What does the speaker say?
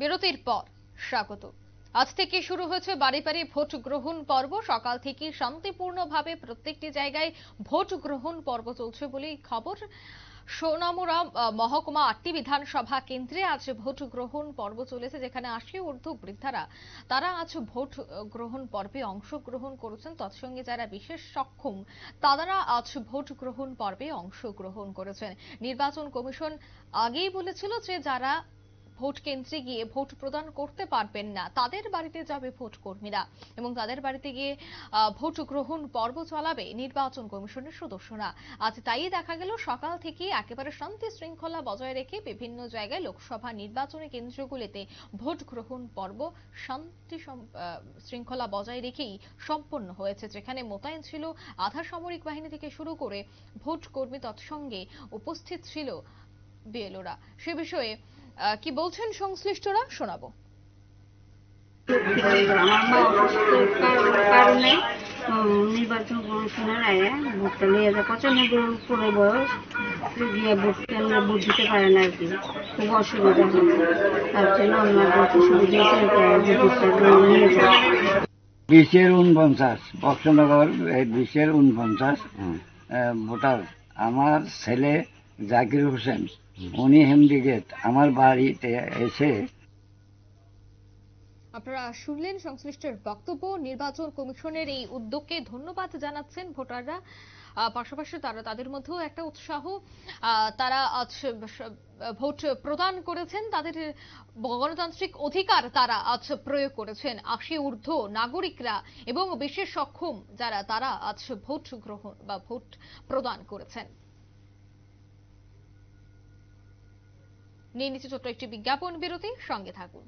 বিরতির পর স্বাগত আজ থেকে শুরু হয়েছে বাড়ি বাড়ি ভোট গ্রহণ পর্ব সকাল থেকে শান্তিপূর্ণভাবে প্রত্যেকটি জায়গায় ভোট গ্রহণ পর্ব চলছে বলে খবর সোনামুরা মহকুমা আটটি বিধানসভা কেন্দ্রে আজ ভোট গ্রহণ পর্ব চলেছে যেখানে আশি ঊর্ধ্ব বৃদ্ধারা তারা আজ ভোট গ্রহণ পর্বে অংশগ্রহণ করেছেন তৎসঙ্গে যারা বিশেষ সক্ষম তারা আজ ভোট গ্রহণ পর্বে অংশগ্রহণ করেছেন নির্বাচন কমিশন আগেই বলেছিল যে যারা ভোট কেন্দ্রে গিয়ে ভোট প্রদান করতে পারবেন না তাদের বাড়িতে যাবে ভোট কর্মীরা এবং তাদের বাড়িতে গিয়ে ভোট গ্রহণ পর্ব চালাবে নির্বাচন কমিশনের সদস্যরা আজ তাই দেখা গেল সকাল থেকে একেবারে শান্তি শৃঙ্খলা বজায় রেখে বিভিন্ন জায়গায় লোকসভা নির্বাচনী কেন্দ্রগুলিতে ভোট গ্রহণ পর্ব শান্তি শৃঙ্খলা বজায় রেখেই সম্পন্ন হয়েছে যেখানে মোতায়েন ছিল আধা সামরিক বাহিনী থেকে শুরু করে ভোট কর্মী তৎসঙ্গে উপস্থিত ছিল বিএলওরা সে বিষয়ে কি বলছেন সংশ্লিষ্টরা শোনাবো নির্বাচন কমিশনের আয়ে ভোটটা নিয়ে যায় বয়স গিয়ে ভোট দিতে পারে না আর কি খুব অসুবিধা হয় তার জন্য আমরা সুবিধা নিয়ে যায় বিশের উনপঞ্চাশ বক্সনগর বিশের উনপঞ্চাশ ভোটার আমার ছেলে জাকির হোসেন উনি হেমদিগেট আমার বাড়িতে এসে আপনারা শুনলেন সংশ্লিষ্টের বক্তব্য নির্বাচন কমিশনের এই উদ্যোগকে ধন্যবাদ জানাচ্ছেন ভোটাররা পাশাপাশি তারা তাদের মধ্যেও একটা উৎসাহ তারা আজ ভোট প্রদান করেছেন তাদের গণতান্ত্রিক অধিকার তারা আজ প্রয়োগ করেছেন আশি ঊর্ধ্ব নাগরিকরা এবং বিশেষ সক্ষম যারা তারা আজ ভোট গ্রহণ বা ভোট প্রদান করেছেন নিয়ে নিচ্ছি ছোট্ট একটি বিজ্ঞাপন বিরতি সঙ্গে থাকুন